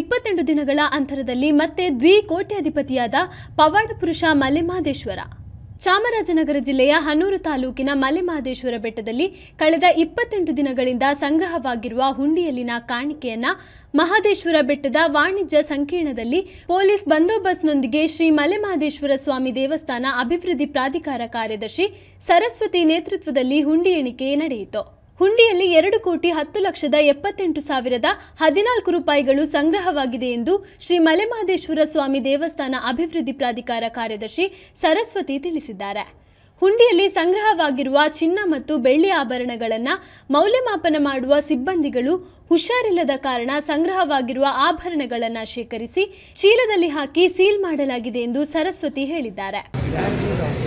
ಇಪ್ಪತ್ತೆಂಟು ದಿನಗಳ ಅಂತರದಲ್ಲಿ ಮತ್ತೆ ದ್ವಿಕೋಟ್ಯಾಧಿಪತಿಯಾದ ಪವಾಡ ಪುರುಷ ಮಲೆಮಹದೇಶ್ವರ ಚಾಮರಾಜನಗರ ಜಿಲ್ಲೆಯ ಹನೂರು ತಾಲೂಕಿನ ಮಲೆಮಹದೇಶ್ವರ ಬೆಟ್ಟದಲ್ಲಿ ಕಳೆದ ಇಪ್ಪತ್ತೆಂಟು ದಿನಗಳಿಂದ ಸಂಗ್ರಹವಾಗಿರುವ ಹುಂಡಿಯಲ್ಲಿನ ಕಾಣಿಕೆಯನ್ನ ಮಹದೇಶ್ವರ ಬೆಟ್ಟದ ವಾಣಿಜ್ಯ ಸಂಕೀರ್ಣದಲ್ಲಿ ಪೊಲೀಸ್ ಬಂದೋಬಸ್ತ್ನೊಂದಿಗೆ ಶ್ರೀ ಮಲೆಮಹದೇಶ್ವರ ಸ್ವಾಮಿ ದೇವಸ್ಥಾನ ಅಭಿವೃದ್ಧಿ ಪ್ರಾಧಿಕಾರ ಕಾರ್ಯದರ್ಶಿ ಸರಸ್ವತಿ ನೇತೃತ್ವದಲ್ಲಿ ಹುಂಡಿ ಎಣಿಕೆ ನಡೆಯಿತು ಹುಂಡಿಯಲ್ಲಿ ಎರಡು ಕೋಟಿ ಹತ್ತು ಲಕ್ಷದ ಎಪ್ಪತ್ತೆಂಟು ಸಾವಿರದ ಹದಿನಾಲ್ಕು ರೂಪಾಯಿಗಳು ಸಂಗ್ರಹವಾಗಿದೆ ಎಂದು ಶ್ರೀ ಮಲೆಮಹದೇಶ್ವರ ಸ್ವಾಮಿ ದೇವಸ್ಥಾನ ಅಭಿವೃದ್ಧಿ ಪ್ರಾಧಿಕಾರ ಕಾರ್ಯದರ್ಶಿ ಸರಸ್ವತಿ ತಿಳಿಸಿದ್ದಾರೆ ಹುಂಡಿಯಲ್ಲಿ ಸಂಗ್ರಹವಾಗಿರುವ ಚಿನ್ನ ಮತ್ತು ಬೆಳ್ಳಿ ಆಭರಣಗಳನ್ನು ಮೌಲ್ಯಮಾಪನ ಮಾಡುವ ಸಿಬ್ಬಂದಿಗಳು ಹುಷಾರಿಲ್ಲದ ಕಾರಣ ಸಂಗ್ರಹವಾಗಿರುವ ಆಭರಣಗಳನ್ನು ಶೇಖರಿಸಿ ಚೀಲದಲ್ಲಿ ಹಾಕಿ ಸೀಲ್ ಮಾಡಲಾಗಿದೆ ಎಂದು ಸರಸ್ವತಿ ಹೇಳಿದ್ದಾರೆ